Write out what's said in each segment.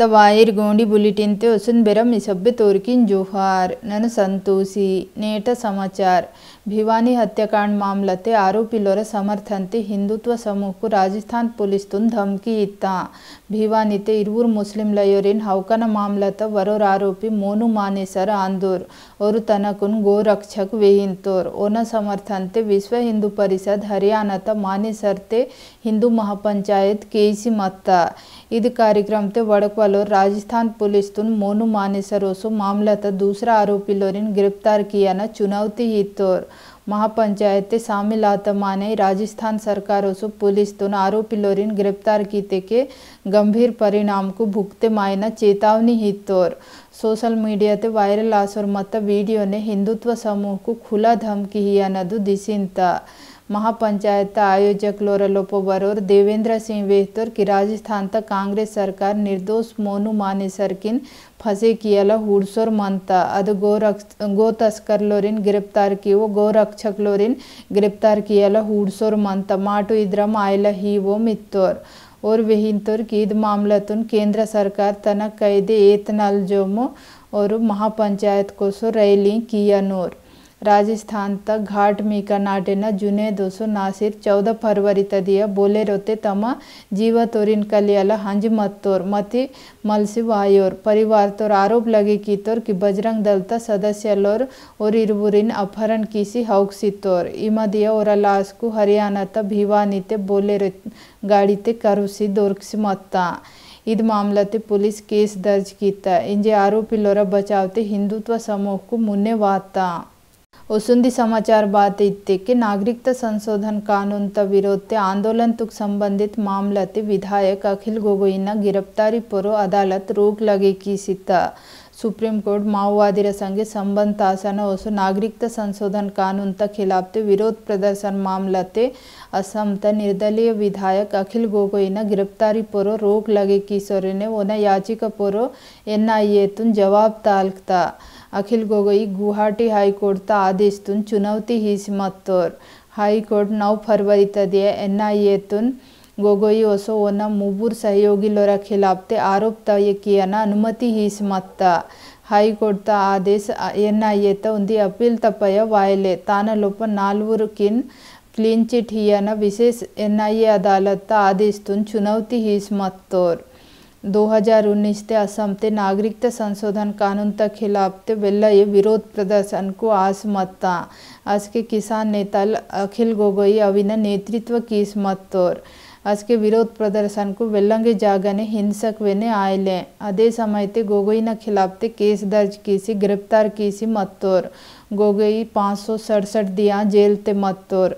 the ವಾಯಿರ್ ಗೋಂಡಿ ಬುಲೆಟಿನ್ತೆ ಹೊಸನ್ ಬೆರಂ ಇಸಬ್ಬೆ ತೋರ್ಕಿನ್ Johar ನಾನು ಸಂತೋಷಿ ನೇಟ ಸಮಾಚಾರ್ भिवानी हत्याकांड मामलते आरोपीलोरे समर्थन्ति हिंदुत्व समूह को राजस्थान पुलिस तुन धमकी इत्ता भिवानी ते इरवूर मुस्लिम लयोरिन हौकन मामलत वरोर आरोपी मोनू मानेसर आंदोर और तनकुन गो रक्षक वेहिंतोर ओन समर्थन्ते विश्व हिंदू परिषद हरियाणा मानेसर ते हिंदू महापंचायत केसी मत्ता इध कार्यक्रम ते वड़कवालोर राजस्थान पुलिस तुन मोनु मानेसर ओसो मामलत दूसरा आरोपी लोरिन गिरफ्तार किया न चुनौती हितोर મહાપંચાયતે સામેલ આ તમાને રાજસ્થાન સરકાર ઓસુ પોલીસ તોના આરોપીલોરીન ગ્રેપ્તાર કીતે કે ગંભીર પરિણામકુ ભુગતે માયના ચેતાવની હિતોર ಸೋಷಲ್ ಮೀಡಿಯಾತೆ ವೈರಲ್ ಆಸೋರ್ ಮತ್ತ ವಿಡಿಯೋನೆ ಹಿಂದುತ್ವ ಸಮೂಹಕ್ಕೂ ಖುಲಾ ಧಮಕಿ ಹಿ ಅನ್ನೋದು ದಿಸಿಂತ ಮಹಾಪಂಚಾಯತ್ ಆಯೋಜಕಲೋರಲ್ಲೊಬ್ಬೊಬ್ಬರೋರು ದೇವೇಂದ್ರ ಸಿಂಗ್ ವೇಹ್ತೋರ್ ಕಿ ರಾಜಸ್ಥಾನ್ ತ ಕಾಂಗ್ರೆಸ್ ಸರ್ಕಾರ ನಿರ್ದೋಷ ಮೋನು ಮಾನೆ ಸರ್ಕಿನ್ फंसे कियल हुडसोर मनता अद गोरक्ष गो तस्कर लोरिन गिरफ्तार कियो गोरक्षक लोरिन गिरफ्तार कियल हुडसोर मनता माटो इद्रम आयल ही वो मित्तोर और वेहिंतोर्क इद मामलतुन केंद्र सरकार तन कैदे एतनल जोमो और महापंचायत कोसो रैली किया नोर राजस्थान तक घाट जुने नाटेन जुनेदसु नासीर् चौदह फरवरी तदिया रोते तम जीव तोरीन कलियाल हंज मत्तोर मति मलसि वायोर परिवार तोर आरोप लगे कितोर कि बजरंग दल त सदस्यलोर और इबूरीन अपहरण किसी हौक्सितोर इमदिया और लाश को हरियाणा त भिवानी ते बोलेरो गाड़ी ते करुसी दोर्स मत्ता इद मामलाते पुलिस केस दर्ज किया इंजे आरोपी लोरा बचावते हिंदुत्व समूह को मुन्ने वाता ವಸುಂಧಿ ಸಮಾಚಾರ ಬಾತೆ ಇತ್ತಕ್ಕೆ ನಾಗರಿಕता संशोधन कानून ತ ವಿರೋಧತೆ ಆಂದೋಲನ ತುಕ್ ಸಂಬಂಧಿತ ಮಾಮಲತೆ ವಿಧಾಯಕ ಅಖಿಲ್ ಗೊಗೊಯಿನ ಗಿರಫ್ತಾರಿ ಪರೋ ಅದಾಲತ್ ರೋಕ್ ಲಗೆ ಕಿ ಸಿತ್ತ ಸುಪ್ರೀಂ ಕೋರ್ಟ್ ಮಾವೋವಾದಿರ ಸಂಗೆ ಸಂಬಂಧ ತಾಸನ ಹೊಸ ನಾಗರಿಕತಾ ಸಂಶೋಧನ ಕಾನೂನ್ ತ ಖಿಲಾಫ್ತೆ ವಿರೋಧ ಪ್ರದರ್ಶನ ಮಾಮಲತೆ ಅಸಂತ ನಿರ್ದಲೀಯ ವಿಧಾಯಕ ಅಖಿಲ್ ಗೊಗೊಯಿನ ಗಿರಫ್ತಾರಿ ಪರೋ ರೋಕ್ ಲಗೆ ಕಿ ಸೊರೆನೆ ಒನ ಯಾಚಿಕ ಪರೋ ಎನ್ಐಎ ತುನ್ ಜವಾಬ್ ತಾಲ್ಕ್ತಾ गोगोई गुवाहाटी हाईकोर्ट ಹೈಕೋರ್ಟ್ आदेश तुन चुनौती ही ಮತ್ತೋರ್ हाईकोर्ट नौ फरवरी तक एन आई ए तुन गोगोई ओसो ओन मुबूर सहयोगी लोर खिलाफ ते आरोप त अनुमति ही मत हाईकोर्ट त आदेश एन आई ए त उन्दी अपील तपय वायले तान लोप नालूर किन क्लीन चिट हियाना विशेष एन आई ए अदालत आदेश तुन चुनौती ही मत उन्नीस ते असम ते नागरिकता संशोधन कानून के खिलाफ तो वेल विरोध प्रदर्शन को आस मत आज के किसान नेता अखिल गोगोई अविना नेतृत्व किस मत तोर आज के विरोध प्रदर्शन को वेलंगे जागने हिंसक वेने आयले अदे समय ते गोगोई न खिलाफ ते केस दर्ज किसी गिरफ्तार किसी सी गोगोई पाँच सौ सड़सठ दिया जेल ते मत तोर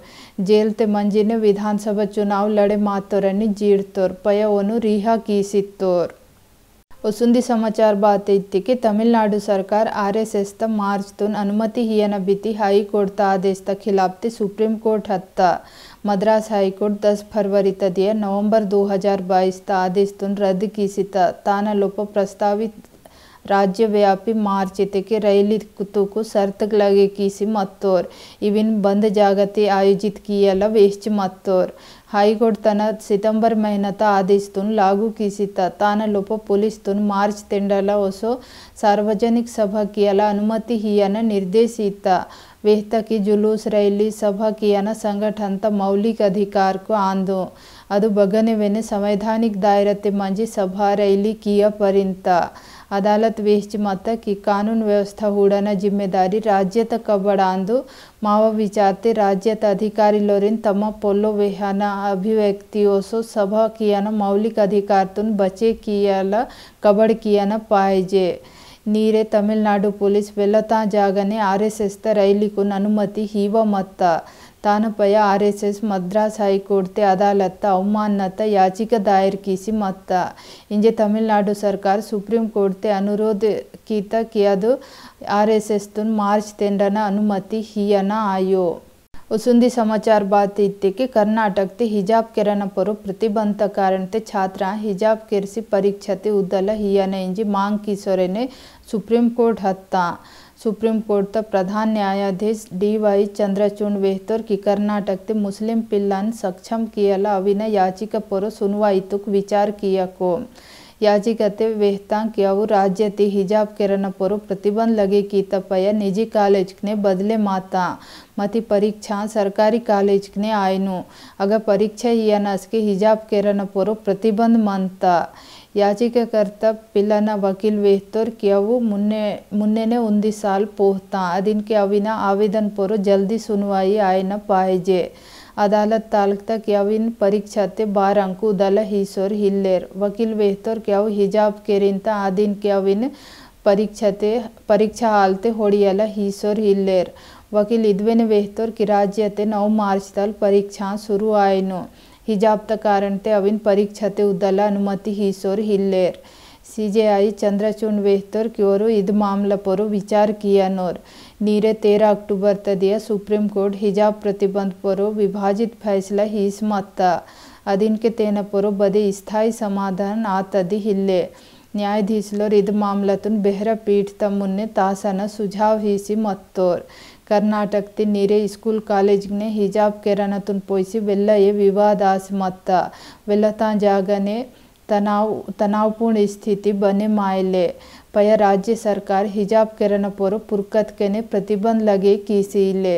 जेल ते ಮಂಜಿನ ವಿಧಾನಸಭಾ ಚುನಾವ್ ಲಡೆ ಮಾತೋರನ್ನು ಜೀಡ್ತೋರ್ ಪಯವನು ರೀಹಾ ಕೀಸಿತ್ತೋರ್ ವಸುಂಧಿ ಸಮಾಚಾರ ಬಾತೈತಿಕ್ಕೆ ತಮಿಳುನಾಡು ಸರ್ಕಾರ ಆರ್ ಎಸ್ ಎಸ್ ತ ಮಾರ್ಚ್ ತುನ್ ಅನುಮತಿ ಹಿಯನ ಬಿತಿ ಹೈಕೋರ್ಟ್ ತ ಆದೇಶ ತ ಖಿಲಾಫ್ತಿ ಸುप्रीम कोर्ट हत्ता मद्रास हाईकोर्ट 10 फरवरी तक दिया नवंबर 2022 ता आदेश तुन रद्द की सिता ताना लोपो प्रस्तावित ರಾಜ್ಯವ್ಯಾಪಿ ಮಾರ್ಚ್ ರೈಲಿ ತೂಕು ಸರ್ತ್ಗಳಾಗಿ ಕೀಸಿ ಮತ್ತೋರ್ ಇವಿನ್ ಬಂದ್ ಜಾಗತಿ ಆಯೋಜಿತ ಕಿಯಲ್ಲ ವೇಸ್ಟ್ ಮತ್ತೋರ್ ಹೈಕೋರ್ಟ್ ತನ್ನ ಸಿತಂಬರ್ ಮಹಿನತ ಆದೇಶತುನ್ ಲಾಗೂ ಕೀಸಿತ ತಾನ ಲೋಪ ಪೊಲೀಸ್ ತುನ್ ಮಾರ್ಚ್ ತೆಂಡಲ ಹೊಸೋ ಸಾರ್ವಜನಿಕ ಸಭಾ ಕೀಯಲ ಅನುಮತಿ ಹೀಯನ ನಿರ್ದೇಶಿತ ವೇಹ್ತಕಿ ಜುಲೂಸ್ ರೈಲಿ ಸಭಾ ಕಿಯನ ಸಂಘಟನತ ಮೌಲಿಕ ಅಧಿಕಾರಕ್ಕೂ ಆಂದು ಅದು ಬಗನೆವೆನೆ ಸಂವೈಧಾನಿಕ ದಾಯರತೆ ಮಂಜಿ ಸಭಾ ರೈಲಿ ಕೀಯ ಪರಿಂತ अदालत वेस्ट मत की कानून व्यवस्था हुड़ाना जिम्मेदारी राज्य ಕಬ್ಬಡಾಂದು ಮಾವ ವಿಚಾರತೆ ರಾಜ್ಯದ ಅಧಿಕಾರಿ ಲೋರಿನ್ ತಮ್ಮ ಪೊಲ್ಲೋ ವೇಹನ ಅಭಿವ್ಯಕ್ತಿಯೋಸೋ ಸಭಾ ಕಿಯಾನ ಮೌಲಿಕ ಅಧಿಕಾರತುನ್ ಬಚೆ ಕಿಯಲ ಕಬಡ್ ಕಿಯನ ಪಾಯ್ಜೆ ನೀರೆ ತಮಿಳುನಾಡು ಪೊಲೀಸ್ ಬೆಲ್ಲತಾ ಜಾಗನೆ ಆರ್ ಎಸ್ ಎಸ್ತ ರೈಲಿಕುನ್ ಅನುಮತಿ ಹೀವ ಮತ್ತ ತಾನಪಯ R S S Madras high court ಅದಾಲತ್ತ ಅವಮಾನತ ಯಾಚಿಕ दायर की मत इंजे तमिलनाडु सरकार सुप्रीम कोर्ट ते अनुरोध कीता किया आर एस एस तुन मार्च तेंडना अनुमति हियना आयो उसुंदी समाचार बात इत्ते कि कर्नाटक ते हिजाब केरन पर प्रतिबंध कारण ते छात्र हिजाब केरसी परीक्षा ते उदल हियन इंजी मांग किशोरे ने सुप्रीम कोर्ट हत्ता सुप्रीम कोर्ट प्रधान न्यायाधीश डीवाई चंद्रचूड वेहतोर की कर्नाटक मुस्लिम पिल्लान सक्षम कियला अभिनय याचिक पर सुनवाई तुक विचार किया को याचिकते वेहता अव राज्य हिजाब किरण पर प्रतिबंध लगे की तपय निजी कॉलेज ने बदले माता मति परीक्षा सरकारी कॉलेज ने आयनु अगर परीक्षा ये नस के हिजाब किरण पर प्रतिबंध मानता ಯಾಚಿಕೆಕರ್ತ ಪಿಲ್ಲನ वकील ವೇಹ್ತೋರ್ ಕಿಯವು ಮುನ್ನೆ ಮುನ್ನೆನೆ ಉಂದಿ पोहता ಪೋಹ್ತಾ ಅದಿನ್ಕೆ ಅವಿನ ಆವೇದन ಪೋರು ಜಲ್ದಿ ಸುನವಾಯಿ ಆಯ್ನ ಪಾಹಿಜೆ अदालत तालकता तक यविन परीक्षा ते बार अंकु दल हिसोर हिल्लेर वकील वेहतोर क्या हिजाब केरिंता आदिन क्याविन परीक्षा ते परीक्षा हालते होड़ियल हिसोर हिल्लेर वकील इद्वेन वेहतोर की राज्य ते नौ मार्च तल परीक्षा शुरू आयनु हिजाब ಕಾರಣತೆ ಅವಿನ ಪರೀಕ್ಷತೆ ಉದ್ದಲ ಅನುಮತಿ ಹೀಸೋರ್ ಹಿಲ್ಲೇರ್ सीजेआई चंद्रचून वेहतोर क्योरो इद मामला पर विचार किया नीरे तेरह अक्टूबर तदिया सुप्रीम कोर्ट हिजाब प्रतिबंध पर विभाजित फैसला हिस मत्ता अदीन के तेन पर बदे स्थायी समाधान आतदि हिल्ले ನ್ಯಾಯಾಧೀಶರು ಇದು ಮಾಮಲತನ್ ಬೆಹರ पीठ ತಮ್ಮನ್ನೆ तासन सुझाव ಹೀಸಿ ಮತ್ತೋರ್ ಕರ್ನಾಟಕದ ಸ್ಕೂಲ್ ಕಾಲೇಜ್ಗೆ ಹಿಜಾಬ್ ಕೇರನ ತುನ್ ಪೋಯಿಸಿ वेल विवाद आसमत ಬೆಲ್ಲತಾ ಜಾಗನೆ तनाव तनावपूर्ण स्थिति बने मायले पया राज्य सरकार हिजाब करने पर पुरकत केने प्रतिबंध लगे किसीले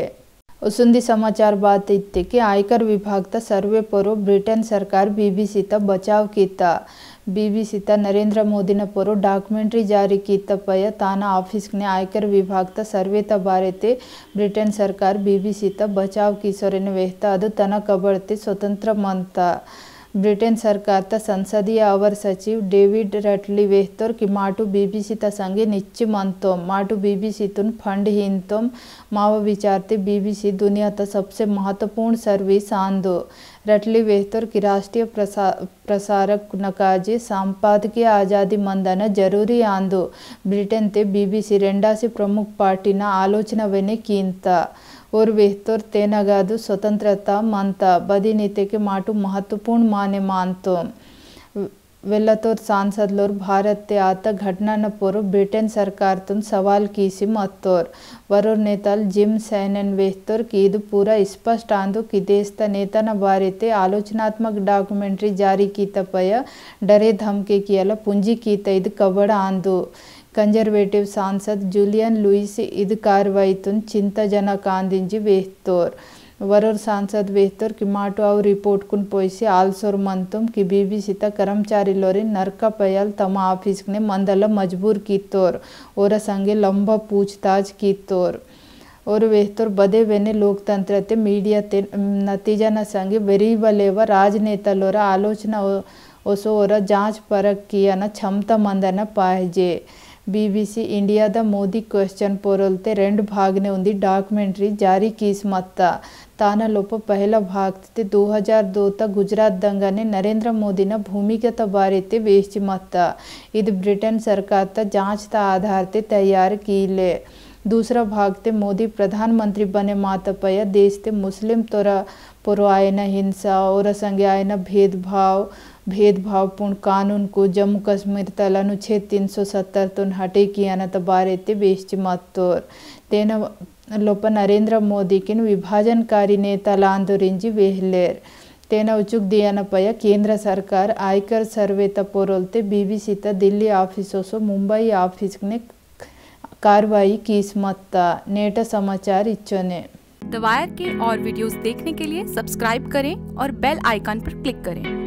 उसुंदी समाचार बात इत्ते कि आयकर विभाग त सर्वे पोर ब्रिटेन सरकार बीबीसी त बचाव किता ಬೀಬಿಸಿತ ನರೇಂದ್ರ ಮೋದಿನಪುರು ಡಾಕ್ಯುಮೆಂಟ್ರಿ ಜಾರಿಕೀತ ಪಯ ತಾನ ಆಫೀಸ್ನೆ ಆಯಕರ್ ವಿಭಾಗದ ಸರ್ವೇತ ಬಾರೆತೆ ಬ್ರಿಟನ್ ಸರ್ಕಾರ ಬೀಬಿಸಿತ ಬಚಾವ್ ಕಿಸೋರೆನ ವೆಹ್ತ ಅದು ತನ ಕಬಳತೆ ಸ್ವತಂತ್ರ ಮಂತ ब्रिटेन सरकार ಅವರ ಸಚಿವ ಡೇವಿಡ್ ರಟ್ಲಿ ವೆಹ್ತೋರ್ ಕಿ ಮಾಟು ಬಿಬಿಸಿ ತ ಸಂಗೆ ನಿಚ್ಚು ಮಂತೋಂ ಮಾಟು ಬಿಬಿಸಿ ತುನ್ ಫಂಡ್ ಹಿಂತೋಂ माव विचारते बीबीसी दुनिया का सबसे महत्वपूर्ण सर्विस आंदो रटली वेहतोर की राष्ट्रीय प्रसा, प्रसारक नकाजी संपादकीय आज़ादी मंदन जरूरी आंदो ब्रिटेन ते बीबीसी रेंडासी प्रमुख पार्टी आलोचनवे कींता और बेहतर तेनगद स्वतंत्रता मंत बदीनीति के माटू महत्वपूर्ण माने मानतो वेल्लतोर सांसदलोर भारत आत घटना पूर्व ब्रिटेन सरकार तुम सवाल कीसी मत्तोर वरोर नेतल जिम सैनन वेहतोर की पूरा स्पष्ट आंदो कि देश नेतन बारे आलोचनात्मक डॉक्यूमेंट्री जारी कीत पय डरे धमके कियल पूंजी कीत इद कबड़ आंदो कंजर्वेटिव सांसद జూలియన్ లూయిస్ ఇది కార్వాయితున్ చింతజన కాందించి వేస్తోర్ वरोर सांसद वेहतर कि माटुआव रिपोर्ट कुन पोइसे आलसोर मंतुम कि बीबीसी त कर्मचारी लोरी नरक पयल तम ऑफिस ने मंदल मजबूर की तोर और संगे लंबा पूछताछ की और वेहतोर बदे वेने लोकतंत्र ते मीडिया ते नतीजा न संगे बेरीबलेव राजनेता लोर आलोचना ओसो और जांच परख किया न क्षमता मंदन पाहिजे BBC India the Modi question పొరల్తే రెండు భాగ్నే ఉంది డాక్యుమెంటరీ జారీ कीस्मत ತಾನಲೊಪ್ಪ ಪಹಲ ಭಾಗ್ತಿತ್ತೆ ದೋ ಹಜಾರ್ ದೋತ ಗುಜರಾತ್ ದಂಗನೆ ನರೇಂದ್ರ ಮೋದಿನ ಭೂಮಿಗತ ಬಾರಿತೆ ವೇಷ್ಟಿ ಮತ್ತ ಇದು ಬ್ರಿಟನ್ ಸರ್ಕಾರದ ಜಾಂಚ್ತ ಆಧಾರತೆ ತಯಾರು ಕೀಲೆ दूसरा भाग ते मोदी प्रधानमंत्री बने माता पया देश ते मुस्लिम तोरा पुरवायन हिंसा और संज्ञायन भेदभाव भेदभावपूर्ण कानून को जम्मू कश्मीर तल अनुच्छेद तीन सौ सत्तर तुन हटे किया बारे बारेते बेष्टिमत्तोर तेन लोप नरेंद्र मोदी की विभाजनकारी नेता आंदोलन वेहलेर तेना उचुक दियान पय केंद्र सरकार आयकर सर्वे तोरोलते बीबीसी दिल्ली ऑफिसों से मुंबई ऑफिस ने कार्रवाई की स्मत्ता नेट समाचार इच्छोने दवायर के और वीडियोस देखने के लिए सब्सक्राइब करें और बेल आइकन पर क्लिक करें